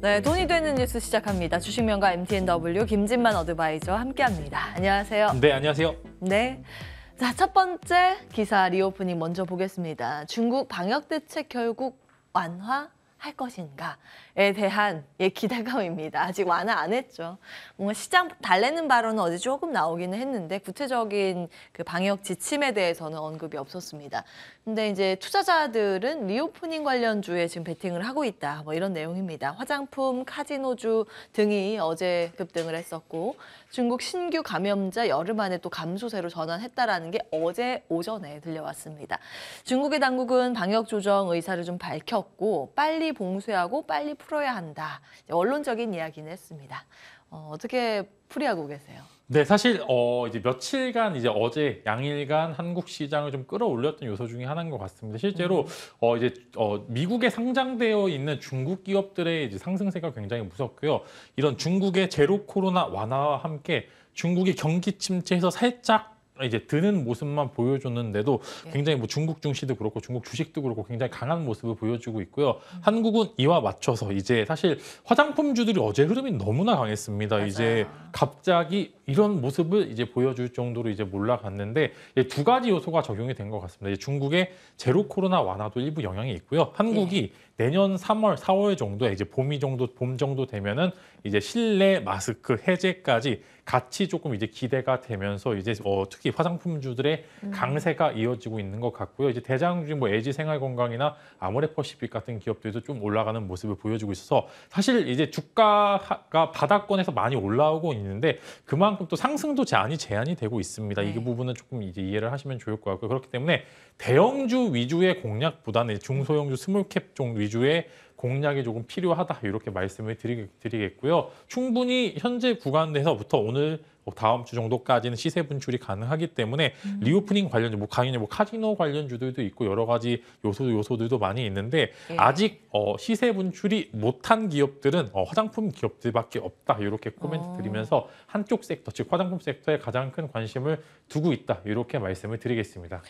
네, 돈이 되는 뉴스 시작합니다. 주식명가 MTNW 김진만 어드바이저 함께합니다. 안녕하세요. 네, 안녕하세요. 네. 자, 첫 번째 기사 리오프닝 먼저 보겠습니다. 중국 방역 대책 결국 완화할 것인가? 에 대한 예, 기대감입니다. 아직 완화 안 했죠. 뭔가 시장 달래는 발언은 어제 조금 나오기는 했는데 구체적인 그 방역 지침에 대해서는 언급이 없었습니다. 근데 이제 투자자들은 리오프닝 관련 주에 지금 베팅을 하고 있다. 뭐 이런 내용입니다. 화장품, 카지노주 등이 어제 급등을 했었고 중국 신규 감염자 열흘 만에 또 감소세로 전환했다라는 게 어제 오전에 들려왔습니다. 중국의 당국은 방역 조정 의사를 좀 밝혔고 빨리 봉쇄하고 빨리 풀어야 한다. 원론적인 이야기는 했습니다. 어, 어떻게 풀이하고 계세요? 네, 사실 어 이제 며칠간 이제 어제 양일간 한국 시장을 좀 끌어올렸던 요소 중에 하나인 것 같습니다. 실제로 음. 어 이제 어 미국에 상장되어 있는 중국 기업들의 이제 상승세가 굉장히 무섭고요. 이런 중국의 제로 코로나 완화와 함께 중국의 경기 침체에서 살짝 이제 드는 모습만 보여줬는데도 예. 굉장히 뭐 중국 증시도 그렇고 중국 주식도 그렇고 굉장히 강한 모습을 보여주고 있고요. 한국은 이와 맞춰서 이제 사실 화장품주들이 어제 흐름이 너무나 강했습니다. 맞아요. 이제 갑자기 이런 모습을 이제 보여줄 정도로 이제 몰라갔는데 두 가지 요소가 적용이 된 것 같습니다. 중국의 제로 코로나 완화도 일부 영향이 있고요. 한국이 네. 내년 3월, 4월 정도에 이제 봄이 정도 봄 정도 되면은 이제 실내 마스크 해제까지 같이 조금 이제 기대가 되면서 이제 어, 특히 화장품주들의 음. 강세가 이어지고 있는 것 같고요. 이제 대장주인 뭐 LG 생활건강이나 아모레퍼시픽 같은 기업들도 좀 올라가는 모습을 보여주고 있어서 사실 이제 주가가 바닥권에서 많이 올라오고 있는데 그만 그만큼 또 상승도 제한이 제한이 되고 있습니다. 네. 이 부분은 조금 이제 이해를 하시면 좋을 것 같고요. 그렇기 때문에 대형주 위주의 공략보다는 중소형주 스몰캡 종 위주의 공략이 조금 필요하다 이렇게 말씀을 드리, 드리겠고요. 충분히 현재 구간에서부터 오늘 뭐 다음 주 정도까지는 시세 분출이 가능하기 때문에 음. 리오프닝 관련주, 뭐 당연히 뭐 카지노 관련주들도 있고 여러 가지 요소 요소들도 많이 있는데 예. 아직 어, 시세 분출이 못한 기업들은 어, 화장품 기업들밖에 없다 이렇게 코멘트 어. 드리면서 한쪽 섹터, 즉 화장품 섹터에 가장 큰 관심을 두고 있다 이렇게 말씀을 드리겠습니다.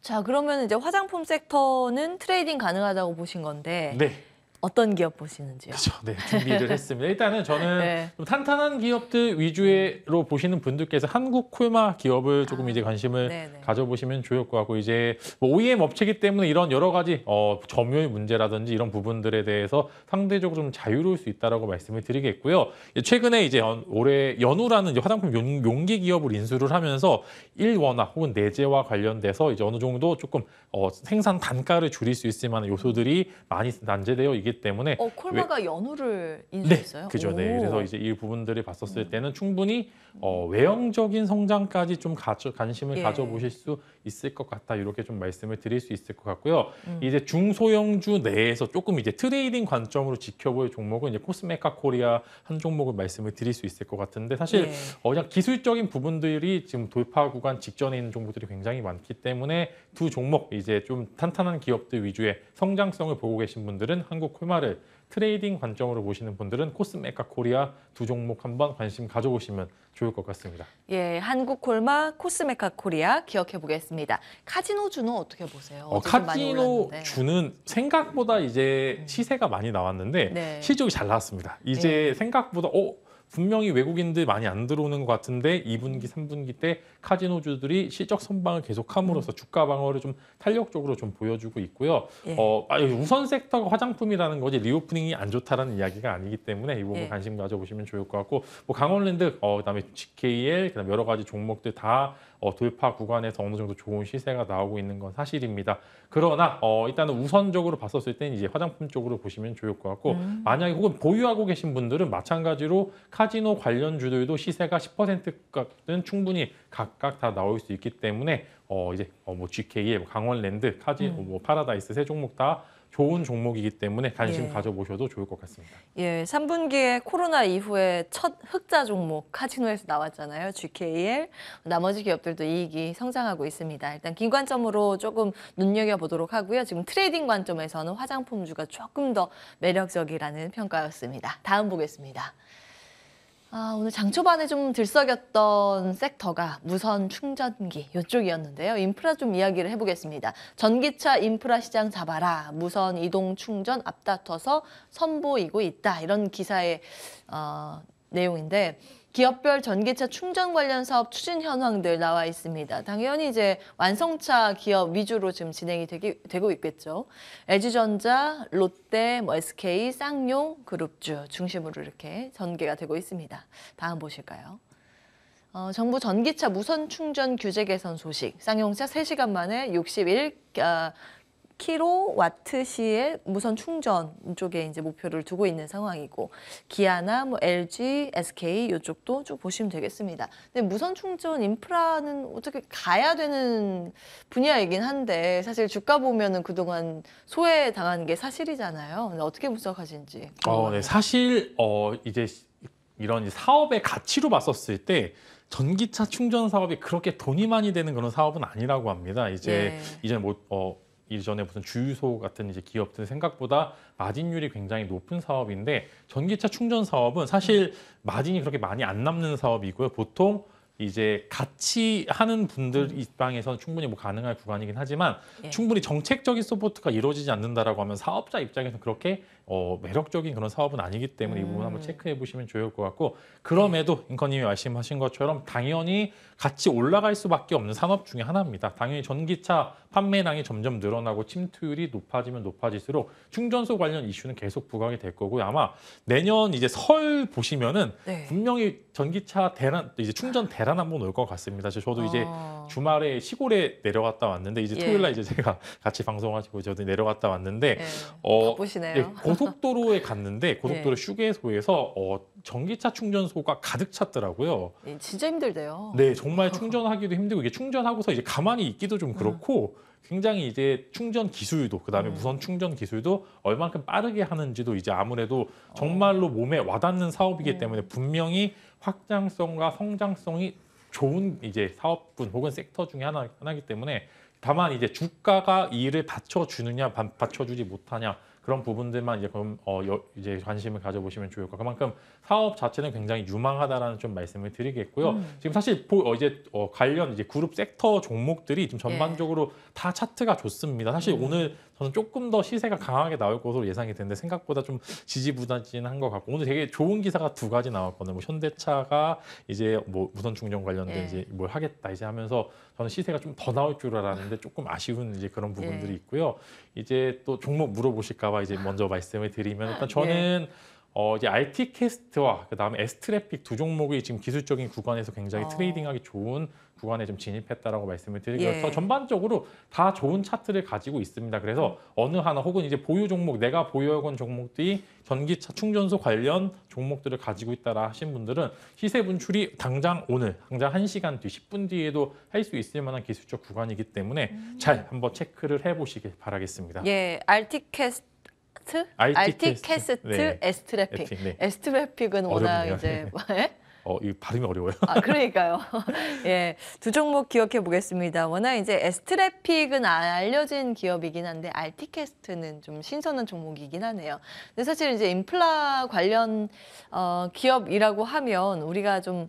자 그러면 이제 화장품 섹터는 트레이딩 가능하다고 보신 건데. 네. 어떤 기업 보시는지요? 그렇죠. 네, 준비를 했습니다. 일단은 저는 네. 좀 탄탄한 기업들 위주로 보시는 분들께서 한국 코마 기업을 조금 아, 이제 관심을 네네. 네. 가져보시면 좋을 것 같고 이제 뭐 OEM 업체이기 때문에 이런 여러 가지 어, 점유율 문제라든지 이런 부분들에 대해서 상대적으로 좀 자유로울 수 있다라고 말씀을 드리겠고요. 최근에 이제 올해 연우라는 이제 화장품 용, 기 기업을 인수를 하면서 일원화 혹은 내재와 네 관련돼서 이제 어느 정도 조금 어, 생산 단가를 줄일 수 있을 만한 요소들이 많이 난제되어 이게 되기 때문에 어, 콜마가 연우를 네, 인수했어요? 네, 그죠. 네. 그래서 이제 이 부분들을 봤었을 음. 때는 충분히 어, 외형적인 성장까지 좀 가져, 관심을 예. 가져보실 수 있을 것 같다. 이렇게 좀 말씀을 드릴 수 있을 것 같고요. 음. 이제 중소형주 내에서 조금 이제 트레이딩 관점으로 지켜볼 종목은 이제 코스메카 코리아 한 종목을 말씀을 드릴 수 있을 것 같은데 사실 예. 어, 그냥 기술적인 부분들이 지금 돌파 구간 직전에 있는 종목들이 굉장히 많기 때문에 두 종목 이제 좀 탄탄한 기업들 위주의 성장성을 보고 계신 분들은 한국 콜마르 그 트레이딩 관점으로 보시는 분들은 코스메카 코리아 두 종목 한번 관심 가져보시면 좋을 것 같습니다. 예, 한국 콜마 코스메카 코리아 기억해 보겠습니다. 카지노 주는 어떻게 보세요? 어, 카지노 주는 생각보다 이제 음. 시세가 많이 나왔는데 네. 실적이 잘 나왔습니다. 이제 네. 생각보다 어 분명히 외국인들 많이 안 들어오는 것 같은데 2분기, 3분기 음. 때 카지노주들이 실적 선방을 계속함으로써 음. 주가 방어를 좀 탄력적으로 좀 보여주고 있고요. 예. 어, 아, 우선 섹터가 화장품이라는 거지 리오프닝이 안 좋다라는 이야기가 아니기 때문에 이 부분 예. 관심 가져보시면 좋을 것 같고 뭐 강원랜드, 어, 그다음에 GKL, 그다음 여러 가지 종목들 다 어, 돌파 구간에서 어느 정도 좋은 시세가 나오고 있는 건 사실입니다. 그러나 어, 일단은 우선적으로 봤었을 때는 이제 화장품 쪽으로 보시면 좋을 것 같고 음. 만약에 혹은 보유하고 계신 분들은 마찬가지로 카지노 관련 주들도 시세가 10%는 충분히 각각 다 나올 수 있기 때문에 어, 이제 어, 뭐 GK, 뭐 강원랜드, 카지노, 음. 뭐 파라다이스 세 종목 다 좋은 종목이기 때문에 관심 예. 가져보셔도 좋을 것 같습니다. 예, 3분기에 코로나 이후에 첫 흑자 종목 카지노에서 나왔잖아요. GKL. 나머지 기업들도 이익이 성장하고 있습니다. 일단 긴 관점으로 조금 눈여겨보도록 하고요. 지금 트레이딩 관점에서는 화장품주가 조금 더 매력적이라는 평가였습니다. 다음 보겠습니다. 아, 오늘 장 초반에 좀 들썩였던 섹터가 무선 충전기 이쪽이었는데요. 인프라 좀 이야기를 해보겠습니다. 전기차 인프라 시장 잡아라. 무선 이동 충전 앞다퉈서 선보이고 있다. 이런 기사의 어, 내용인데 기업별 전기차 충전 관련 사업 추진 현황들 나와 있습니다. 당연히 이제 완성차 기업 위주로 지금 진행이 되기, 되고 있겠죠. LG전자, 롯데, 뭐 SK, 쌍용, 그룹주 중심으로 이렇게 전개가 되고 있습니다. 다음 보실까요? 어, 정부 전기차 무선 충전 규제 개선 소식. 쌍용차 3시간 만에 61, 아, 1 0 k w 시의 무선 충전 쪽에 이제 목표를 두고 있는 상황이고 기아나 뭐 LG, SK 이쪽도 쭉 보시면 되겠습니다. 근데 무선 충전 인프라는 어떻게 가야 되는 분야이긴 한데 사실 주가 보면은 그동안 소외 당한 게 사실이잖아요. 어떻게 분석하신지 어, 네. 사실 어 이제 이런 사업의 가치로 봤었을 때 전기차 충전 사업이 그렇게 돈이 많이 되는 그런 사업은 아니라고 합니다. 이제 네. 이제 뭐 어. 이전에 무슨 주유소 같은 이제 기업들 생각보다 마진율이 굉장히 높은 사업인데 전기차 충전 사업은 사실 마진이 그렇게 많이 안 남는 사업이고요. 보통 이제 같이 하는 분들 음. 입장에서는 충분히 뭐 가능할 구간이긴 하지만 예. 충분히 정책적인 소프트가 이루어지지 않는다라고 하면 사업자 입장에서 는 그렇게 어, 매력적인 그런 사업은 아니기 때문에 음. 이 부분 한번 음. 체크해 보시면 좋을 것 같고 그럼에도 인커님이 말씀하신 것처럼 당연히 같이 올라갈 수밖에 없는 산업 중에 하나입니다. 당연히 전기차 판매량이 점점 늘어나고 침투율이 높아지면 높아질수록 충전소 관련 이슈는 계속 부각이 될거고 아마 내년 이제 설 보시면은 네. 분명히 전기차 대란 이제 충전 대란 한번 올 것 같습니다. 저도 이제 아. 주말에 시골에 내려갔다 왔는데 이제 예. 토요일 날 이제 제가 같이 방송하시고 저도 내려갔다 왔는데 네. 어바시네요 예, 어, 고속도로에 아. 갔는데 고속도로 네. 휴게소에서 어, 전기차 충전소가 가득 찼더라고요. 네, 진짜 힘들대요. 네, 정말 충전하기도 힘들고 이게 충전하고서 이제 가만히 있기도 좀 음. 그렇고 굉장히 이제 충전 기술도 그다음에 음. 무선 충전 기술도 얼만큼 빠르게 하는지도 이제 아무래도 어. 정말로 몸에 와닿는 사업이기 음. 때문에 분명히 확장성과 성장성이 좋은 이제 사업군 혹은 섹터 중에 하나, 하나이기 때문에 다만 이제 주가가 이를 받쳐주느냐 받쳐주지 못하냐 그런 부분들만 이제 그럼 어 이제 관심을 가져보시면 좋을 것. 그만큼 사업 자체는 굉장히 유망하다라는 좀 말씀을 드리겠고요. 음. 지금 사실 보, 어 이제 어 관련 이제 그룹 섹터 종목들이 지금 전반적으로 예. 다 차트가 좋습니다. 사실 음. 오늘 저는 조금 더 시세가 강하게 나올 것으로 예상이 되는데 생각보다 좀 지지부진한 것 같고 오늘 되게 좋은 기사가 두 가지 나왔거든요. 뭐 현대차가 이제 뭐 무선 충전 관련된 예. 이제 뭘 하겠다 이제 하면서 저는 시세가 좀 더 나올 줄 알았는데 조금 아쉬운 이제 그런 부분들이 네. 있고요. 이제 또 종목 물어보실까봐 이제 먼저 말씀을 드리면 일단 아, 네. 저는 네. 어, 이제 RT 캐스트와 그 다음에 S 트래픽 두 종목이 지금 기술적인 구간에서 굉장히 어. 트레이딩하기 좋은 구간에 좀 진입했다라고 말씀을 드리고서 예. 전반적으로 다 좋은 차트를 가지고 있습니다. 그래서 음. 어느 하나 혹은 이제 보유 종목 내가 보유하건 고 종목들이 전기차 충전소 관련 종목들을 가지고 있다라 하신 분들은 시세 분출이 당장 오늘 당장 한시간뒤 10분 뒤에도 할 수 있을 만한 기술적 구간이기 때문에 음. 잘 한번 체크를 해 보시길 바라겠습니다. 예, 알티캐스트 캐스트, 알티 캐스트, 네. 에스트래픽. 에틱, 네. 에스트래픽은 어렵네요. 이제 뭐, 예? 어, 이 발음이 어려워요. 아, 그러니까요. 예. 두 종목 기억해 보겠습니다. 워낙 이제 에스트래픽은 알려진 기업이긴 한데 알티캐스트는 좀 신선한 종목이긴 하네요. 근데 사실 이제 인플라 관련 어, 기업이라고 하면 우리가 좀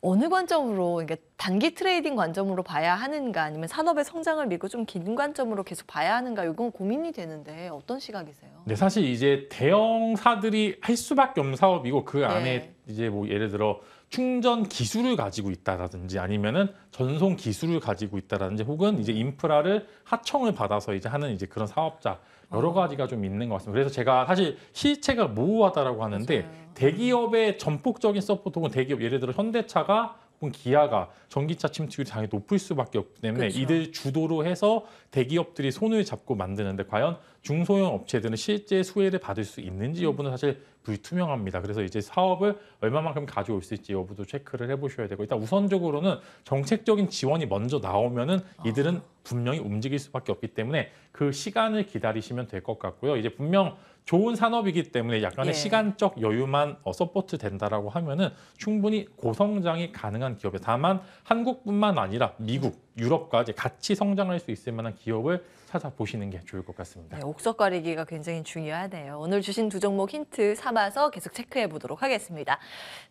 어느 관점으로 이게 단기 트레이딩 관점으로 봐야 하는가 아니면 산업의 성장을 믿고 좀 긴 관점으로 계속 봐야 하는가 이건 고민이 되는데 어떤 시각이세요? 네, 사실 이제 대형사들이 할 수밖에 없는 사업이고 그 안에 네. 이제 뭐 예를 들어 충전 기술을 가지고 있다라든지 아니면은 전송 기술을 가지고 있다라든지 혹은 이제 인프라를 하청을 받아서 이제 하는 이제 그런 사업자 여러 아. 가지가 좀 있는 것 같습니다. 그래서 제가 사실 시체가 모호하다라고 하는데 맞아요. 대기업의 전폭적인 서포트 혹은 대기업 예를 들어 현대차가 혹은 기아가 전기차 침투율이 당연히 높을 수밖에 없기 때문에 그쵸. 그렇죠. 이들 주도로 해서 대기업들이 손을 잡고 만드는데 과연 중소형 업체들은 실제 수혜를 받을 수 있는지 음. 여부는 사실 불투명합니다. 그래서 이제 사업을 얼마만큼 가져올 수 있지 여부도 체크를 해보셔야 되고 일단 우선적으로는 정책적인 지원이 먼저 나오면은 아. 이들은 아. 분명히 움직일 수밖에 없기 때문에 그 시간을 기다리시면 될 것 같고요. 이제 분명 좋은 산업이기 때문에 약간의 예. 시간적 여유만 어, 서포트 된다라고 하면은 충분히 고성장이 가능한 기업에 다만 한국뿐만 아니라 미국, 유럽과 이제 같이 성장할 수 있을 만한 기업을 찾아보시는 게 좋을 것 같습니다. 네, 옥석 가리기가 굉장히 중요하네요. 오늘 주신 두 종목 힌트 삼아서 계속 체크해 보도록 하겠습니다.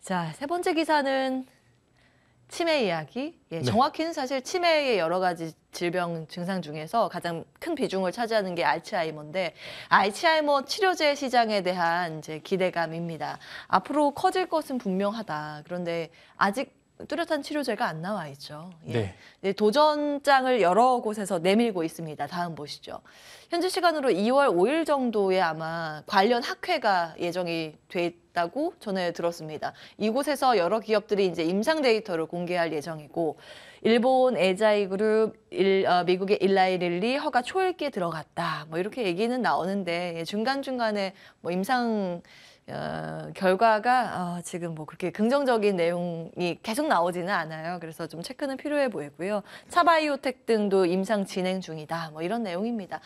자, 세 번째 기사는 치매 이야기. 예, 네. 정확히는 사실 치매의 여러 가지 질병 증상 중에서 가장 큰 비중을 차지하는 게 알츠하이머인데 알츠하이머 치료제 시장에 대한 이제 기대감입니다. 앞으로 커질 것은 분명하다. 그런데 아직 뚜렷한 치료제가 안 나와 있죠. 예. 네. 도전장을 여러 곳에서 내밀고 있습니다. 다음 보시죠. 현재 시간으로 2월 5일 정도에 아마 관련 학회가 예정이 돼다고 전해 들었습니다. 이곳에서 여러 기업들이 이제 임상 데이터를 공개할 예정이고 일본 에자이 그룹, 일, 어, 미국의 일라이 릴리 허가 초읽기에 들어갔다. 뭐 이렇게 얘기는 나오는데 예, 중간 중간에 뭐 임상 어, 결과가 어, 지금 뭐 그렇게 긍정적인 내용이 계속 나오지는 않아요. 그래서 좀 체크는 필요해 보이고요. 차바이오텍 등도 임상 진행 중이다. 뭐 이런 내용입니다.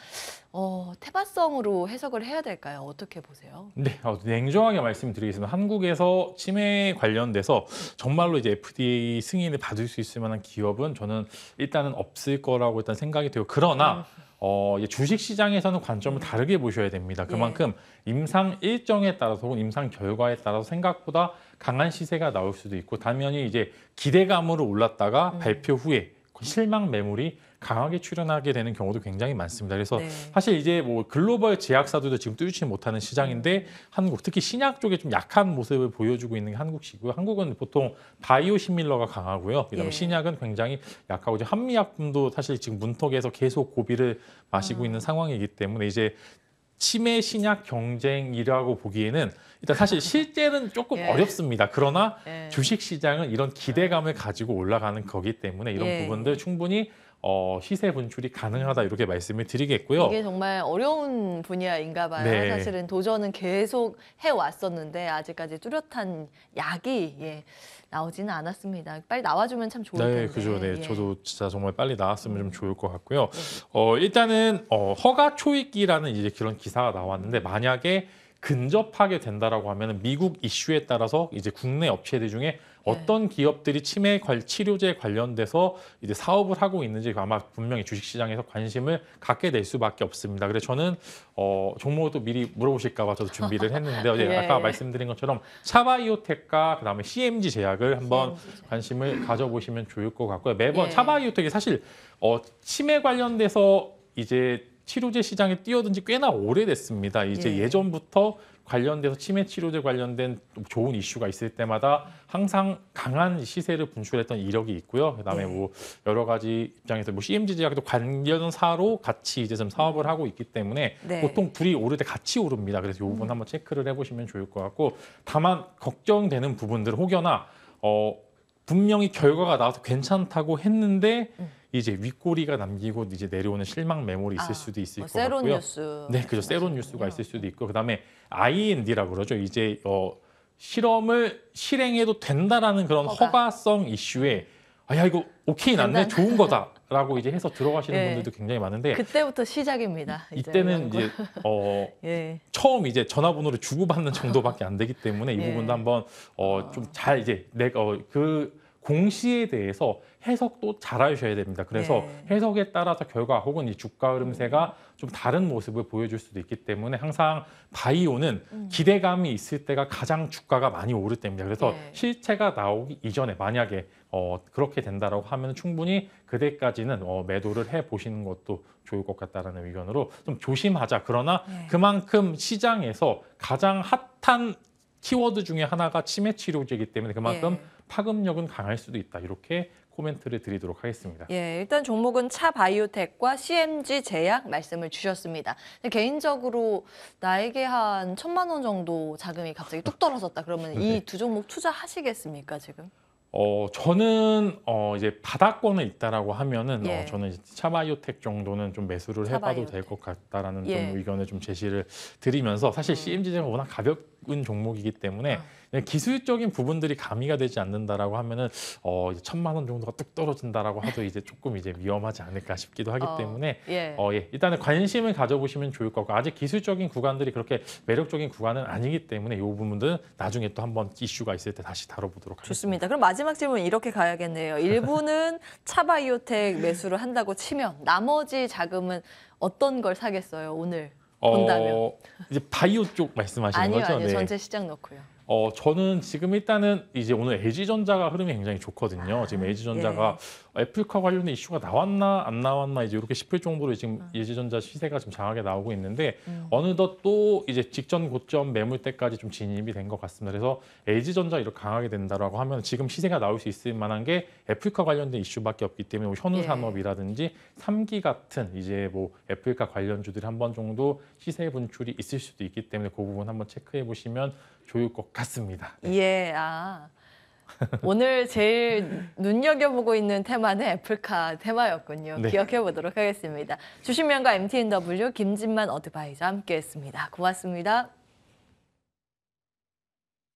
어, 태바성으로 해석을 해야 될까요? 어떻게 보세요? 네, 어, 냉정하게 말씀드리겠습니다. 한국에서 치매 관련돼서 정말로 이제 FDA 승인을 받을 수 있을 만한 기업은 저는 일단은 없을 거라고 일단 생각이 돼요. 그러나 음. 어, 주식 시장에서는 관점을 음. 다르게 보셔야 됩니다. 예. 그만큼 예. 임상 일정에 따라서 혹은 임상 결과에 따라서 생각보다 강한 시세가 나올 수도 있고 당연히 이제 기대감으로 올랐다가 음. 발표 후에 실망 매물이 강하게 출연하게 되는 경우도 굉장히 많습니다. 그래서 네. 사실 이제 뭐 글로벌 제약사들도 지금 뚫지 못하는 시장인데 네. 한국 특히 신약 쪽에 좀 약한 모습을 보여주고 있는 게 한국이고요. 한국은 보통 바이오 시밀러가 강하고요. 그다음에 예. 신약은 굉장히 약하고 이제 한미약품도 사실 지금 문턱에서 계속 고비를 마시고 음. 있는 상황이기 때문에 이제 치매 신약 경쟁이라고 보기에는 일단 사실 실제는 조금 예. 어렵습니다. 그러나 예. 주식 시장은 이런 기대감을 가지고 올라가는 거기 때문에 이런 예. 부분들 충분히 어, 시세 분출이 가능하다 이렇게 말씀을 드리겠고요. 이게 정말 어려운 분야인가 봐요. 네. 사실은 도전은 계속 해왔었는데 아직까지 뚜렷한 약이 예, 나오지는 않았습니다. 빨리 나와주면 참 좋을 네, 텐데. 네, 그죠. 네, 예. 저도 진짜 정말 빨리 나왔으면 좀 좋을 것 같고요. 네. 어, 일단은 어, 허가 초익기라는 이제 그런 기사가 나왔는데 만약에 근접하게 된다라고 하면 미국 이슈에 따라서 이제 국내 업체들 중에 네. 어떤 기업들이 치매 치료제 관련돼서 이제 사업을 하고 있는지 아마 분명히 주식시장에서 관심을 갖게 될 수밖에 없습니다. 그래서 저는 어, 종목도 미리 물어보실까봐 저도 준비를 했는데 예, 예, 아까 말씀드린 것처럼 차바이오텍과 그다음에 CMG 제약을 한번 CMG. 관심을 가져보시면 좋을 것 같고요. 매번 예. 차바이오텍이 사실 어, 치매 관련돼서 이제 치료제 시장에 뛰어든 지 꽤나 오래됐습니다. 이제 예. 전부터 관련돼서 치매 치료제 관련된 좋은 이슈가 있을 때마다 항상 강한 시세를 분출했던 이력이 있고요. 그다음에 네. 뭐 여러 가지 입장에서 뭐 CMG 제약도 관련사로 같이 이제 좀 사업을 하고 있기 때문에 네. 보통 둘이 오를 때 같이 오릅니다. 그래서 이 부분 음. 한번 체크를 해보시면 좋을 것 같고 다만 걱정되는 부분들 혹여나 어 분명히 결과가 나와서 괜찮다고 했는데 음. 이제 윗꼬리가 남기고 이제 내려오는 실망 메모리 있을 아, 수도 있을 뭐것 같고요. 뉴스. 네, 그죠. 세론 뉴스가 있을 수도 있고 그다음에 IND라고 그러죠. 이제 어 실험을 실행해도 된다라는 그런 허가. 성 이슈에 아야 이거 오케이 났네 좋은 거다라고 이제 해서 들어가시는 예. 분들도 굉장히 많은데 그때부터 시작입니다. 이, 때는 이제 어 예. 처음 이제 전화번호를 주고받는 정도밖에 안 되기 때문에 이 예. 부분도 한번 어좀 잘 이제 내 어, 그 공시에 대해서 해석도 잘 하셔야 됩니다. 그래서 네. 해석에 따라서 결과 혹은 이 주가 흐름세가 음. 좀 다른 모습을 보여줄 수도 있기 때문에 항상 바이오는 음. 기대감이 있을 때가 가장 주가가 많이 오를 때입니다. 그래서 네. 실체가 나오기 이전에 만약에 어, 그렇게 된다라고 하면 충분히 그때까지는 어, 매도를 해 보시는 것도 좋을 것 같다라는 의견으로 좀 조심하자. 그러나 네. 그만큼 시장에서 가장 핫한 키워드 중에 하나가 치매 치료제이기 때문에 그만큼 네. 파급력은 강할 수도 있다. 이렇게 코멘트를 드리도록 하겠습니다. 예, 일단 종목은 차 바이오텍과 CMG 제약 말씀을 주셨습니다. 개인적으로 나에게 한 천만 원 정도 자금이 갑자기 뚝 떨어졌다. 그러면 네. 이두 종목 투자하시겠습니까, 지금? 어, 저는 어, 이제 바닥권에 있다라고 하면은 어, 예. 어, 저는 차바이오텍 정도는 좀 매수를 해봐도 될 것 같다라는 예. 좀 의견을 좀 제시를 드리면서 사실 음. CMG 제가 워낙 가볍 어은 종목이기 때문에 아. 기술적인 부분들이 가미가 되지 않는다라고 하면은 어 천만 원 정도가 뚝 떨어진다라고 하도 이제 조금 이제 위험하지 않을까 싶기도 하기 어, 때문에 예. 어 예. 일단은 관심을 가져보시면 좋을 것같고 아직 기술적인 구간들이 그렇게 매력적인 구간은 아니기 때문에 이 부분들은 나중에 또 한번 이슈가 있을 때 다시 다뤄보도록 하겠습니다. 좋습니다. 그럼 마지막 질문 이렇게 가야겠네요. 일부는 차바이오텍 매수를 한다고 치면 나머지 자금은 어떤 걸 사겠어요 오늘? 어, 본다면. 이제 바이오 쪽 말씀하시는 아니요, 거죠? 아니요, 네. 전체 시장 넣고요. 어, 저는 지금 일단은 이제 오늘 LG전자가 흐름이 굉장히 좋거든요. 지금 아, LG전자가 예. 애플카 관련된 이슈가 나왔나 안 나왔나 이제 이렇게 싶을 정도로 지금 음. 예지전자 시세가 좀장하게 나오고 있는데 음. 어느덧 또 이제 직전 고점 매물대까지 좀 진입이 된 것 같습니다. 그래서 LG전자 이렇게 강하게 된다라고 하면 지금 시세가 나올 수 있을 만한 게 애플카 관련된 이슈밖에 없기 때문에 뭐 현우 예. 산업이라든지 삼기 같은 이제 뭐 애플카 관련주들이 한 번 정도 시세 분출이 있을 수도 있기 때문에 그 부분 한번 체크해 보시면 좋을 것 같습니다. 네. 예, 아. 오늘 제일 눈여겨보고 있는 테마는 애플카 테마였군요. 네. 기억해보도록 하겠습니다. 주신명과 MTNW 김진만 어드바이저 함께했습니다. 고맙습니다.